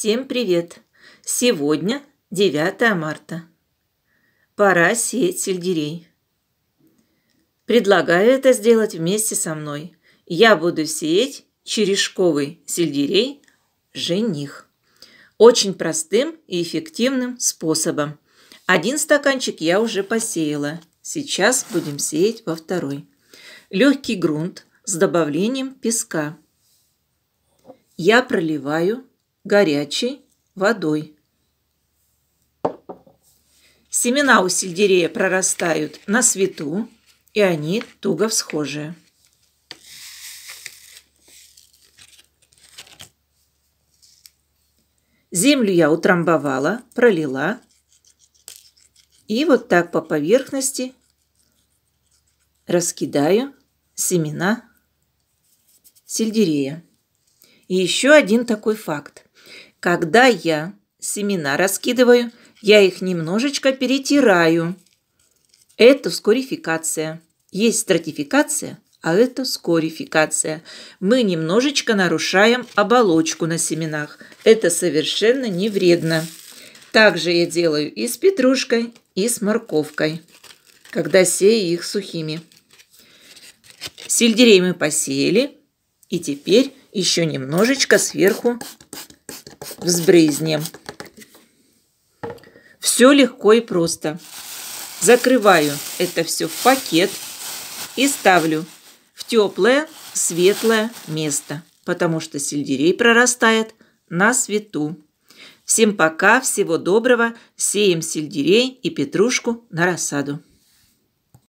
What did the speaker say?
Всем привет! Сегодня 9 марта. Пора сеять сельдерей. Предлагаю это сделать вместе со мной. Я буду сеять черешковый сельдерей «Жених». Очень простым и эффективным способом. Один стаканчик я уже посеяла. Сейчас будем сеять во второй. Легкий грунт с добавлением песка. Я проливаю горячей водой. Семена у сельдерея прорастают на свету, и они туго всхожие. Землю я утрамбовала, пролила. И вот так по поверхности раскидаю семена сельдерея. И еще один такой факт. Когда я семена раскидываю, я их немножечко перетираю. Это скорификация. Есть стратификация, а это скорификация. Мы немножечко нарушаем оболочку на семенах. Это совершенно не вредно. Также я делаю и с петрушкой, и с морковкой, когда сею их сухими. Сельдерей мы посеяли, и теперь еще немножечко сверху взбрызнем. Все легко и просто. Закрываю это все в пакет и ставлю в теплое, светлое место, потому что сельдерей прорастает на свету. Всем пока, всего доброго, сеем сельдерей и петрушку на рассаду.